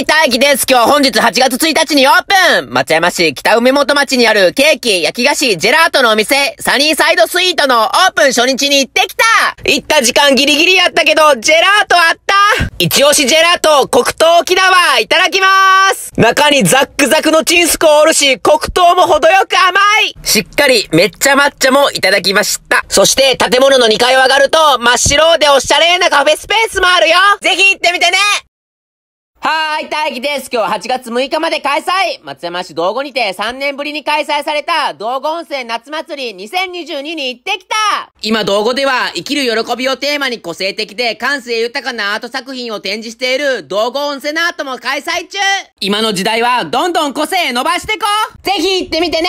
い、大輝です。今日は本日8月1日にオープン松山市北梅本町にあるケーキ、焼き菓子、ジェラートのお店、サニーサイドスイートのオープン初日に行ってきた行った時間ギリギリやったけど、ジェラートあった一押しジェラート、黒糖沖縄、いただきます中にザックザクのチンスコおるし、黒糖も程よく甘いしっかり、めっちゃ抹茶もいただきました。そして、建物の2階を上がると、真っ白でおしゃれなカフェスペースもあるよぜひ行ってみてねい、大義です。今日は8月6日まで開催松山市道後にて3年ぶりに開催された道後温泉夏祭り2022に行ってきた今道後では生きる喜びをテーマに個性的で感性豊かなアート作品を展示している道後温泉アートも開催中今の時代はどんどん個性伸ばしてこぜひ行ってみてね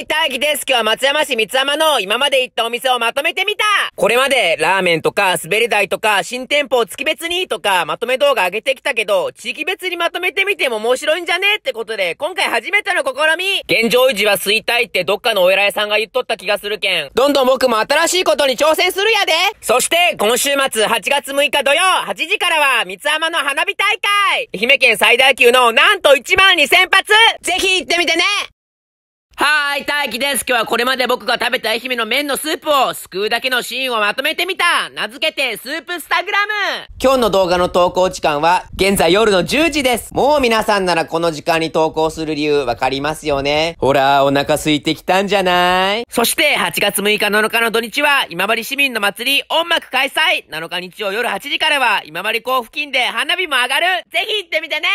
い、大義です。今日は松山市三山の今まで行ったお店をまとめてみたこれまでラーメンとか滑り台とか新店舗を月別にとかまとめ動画上げてきたけど、地域別にまとめてみても面白いんじゃねってことで、今回初めての試み現状維持は衰退ってどっかのお偉いさんが言っとった気がするけん。どんどん僕も新しいことに挑戦するやでそして、今週末8月6日土曜8時からは三山の花火大会愛媛県最大級のなんと1万2000発ぜひ行ってみてねはーい、大輝です。今日はこれまで僕が食べた愛媛の麺のスープをすくうだけのシーンをまとめてみた名付けてスープスタグラム今日の動画の投稿時間は現在夜の10時です。もう皆さんならこの時間に投稿する理由わかりますよねほら、お腹空いてきたんじゃないそして8月6日7日の土日は今治市民の祭り音楽開催 !7 日日曜夜8時からは今治港付近で花火も上がるぜひ行ってみてね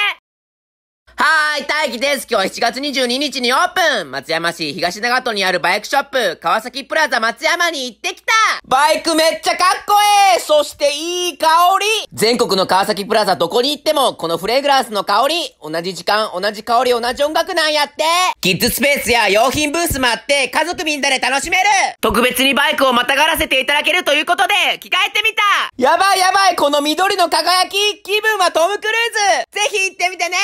はーい、大輝です。今日は7月22日にオープン松山市東長門にあるバイクショップ、川崎プラザ松山に行ってきたバイクめっちゃかっこええそしていい香り全国の川崎プラザどこに行っても、このフレグランスの香り同じ時間、同じ香り、同じ音楽なんやってキッズスペースや用品ブースもあって、家族みんなで楽しめる特別にバイクをまたがらせていただけるということで、着替えてみたやばいやばいこの緑の輝き気分はトム・クルーズぜひ行ってみてね